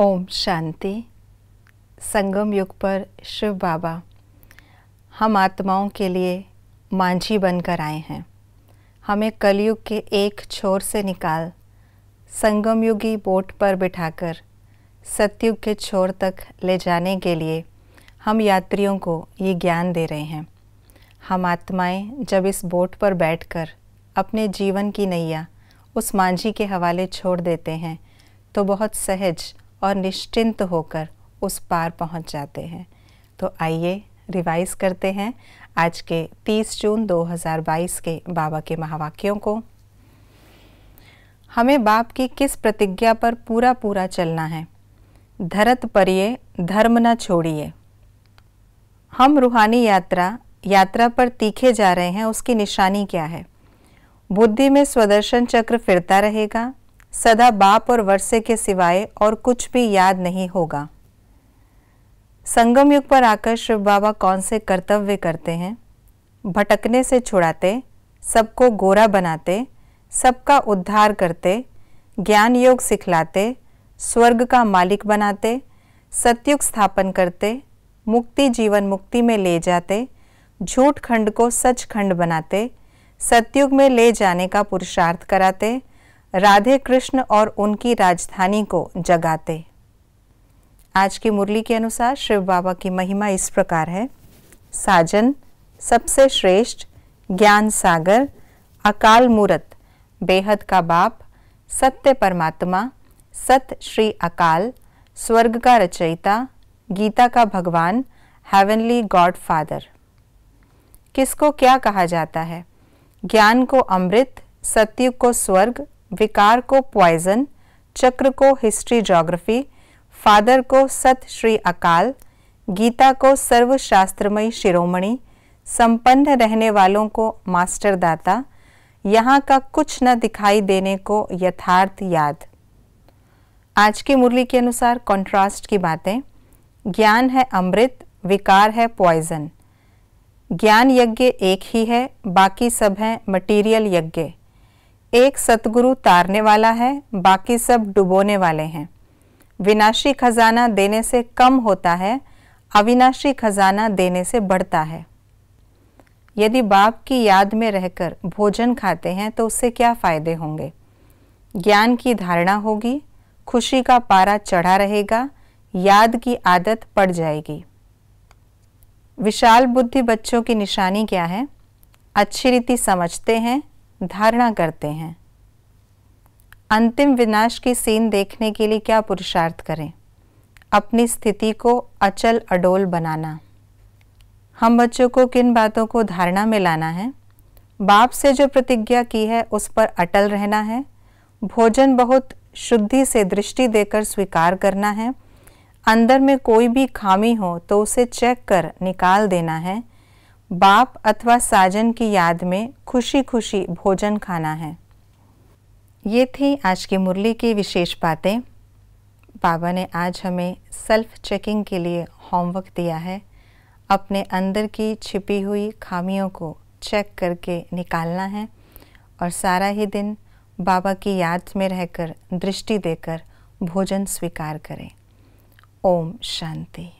ओम शांति संगम युग पर शिव बाबा हम आत्माओं के लिए मांझी बनकर आए हैं हमें कलयुग के एक छोर से निकाल संगम युगी बोट पर बिठाकर सत्युग के छोर तक ले जाने के लिए हम यात्रियों को ये ज्ञान दे रहे हैं हम आत्माएं जब इस बोट पर बैठकर अपने जीवन की नैया उस मांझी के हवाले छोड़ देते हैं तो बहुत सहज और निश्चिंत होकर उस पार पहुंच जाते हैं तो आइए रिवाइज करते हैं आज के 30 जून 2022 के बाबा के महावाक्यों को हमें बाप की किस प्रतिज्ञा पर पूरा पूरा चलना है धरत परिये धर्म न छोड़िए हम रूहानी यात्रा यात्रा पर तीखे जा रहे हैं उसकी निशानी क्या है बुद्धि में स्वदर्शन चक्र फिरता रहेगा सदा बाप और वर्षे के सिवाय और कुछ भी याद नहीं होगा संगम युग पर आकर शिव बाबा कौन से कर्तव्य करते हैं भटकने से छुड़ाते सबको गोरा बनाते सबका उद्धार करते ज्ञान योग सिखलाते स्वर्ग का मालिक बनाते सत्युग स्थापन करते मुक्ति जीवन मुक्ति में ले जाते झूठ खंड को सच खंड बनाते सत्युग में ले जाने का पुरुषार्थ कराते राधे कृष्ण और उनकी राजधानी को जगाते आज की मुरली के अनुसार शिव बाबा की महिमा इस प्रकार है साजन सबसे श्रेष्ठ ज्ञान सागर अकाल मूरत बेहद का बाप सत्य परमात्मा सत श्री अकाल स्वर्ग का रचयिता गीता का भगवान हैवनली गॉड फादर किसको क्या कहा जाता है ज्ञान को अमृत सत्य को स्वर्ग विकार को पॉइजन चक्र को हिस्ट्री जोग्राफी फादर को सत श्री अकाल गीता को सर्वशास्त्रमयी शिरोमणि संपन्न रहने वालों को मास्टर दाता यहाँ का कुछ न दिखाई देने को यथार्थ याद आज की मुरली के अनुसार कंट्रास्ट की बातें ज्ञान है अमृत विकार है पॉइजन ज्ञान यज्ञ एक ही है बाकी सब हैं मटेरियल यज्ञ एक सतगुरु तारने वाला है बाकी सब डुबोने वाले हैं विनाशी खजाना देने से कम होता है अविनाशी खजाना देने से बढ़ता है यदि बाप की याद में रहकर भोजन खाते हैं तो उससे क्या फ़ायदे होंगे ज्ञान की धारणा होगी खुशी का पारा चढ़ा रहेगा याद की आदत पड़ जाएगी विशाल बुद्धि बच्चों की निशानी क्या है अच्छी रीति समझते हैं धारणा करते हैं अंतिम विनाश की सीन देखने के लिए क्या पुरुषार्थ करें अपनी स्थिति को अचल अडोल बनाना हम बच्चों को किन बातों को धारणा में लाना है बाप से जो प्रतिज्ञा की है उस पर अटल रहना है भोजन बहुत शुद्धि से दृष्टि देकर स्वीकार करना है अंदर में कोई भी खामी हो तो उसे चेक कर निकाल देना है बाप अथवा साजन की याद में खुशी खुशी भोजन खाना है ये थी आज की मुरली की विशेष बातें बाबा ने आज हमें सेल्फ चेकिंग के लिए होमवर्क दिया है अपने अंदर की छिपी हुई खामियों को चेक करके निकालना है और सारा ही दिन बाबा की याद में रहकर दृष्टि देकर भोजन स्वीकार करें ओम शांति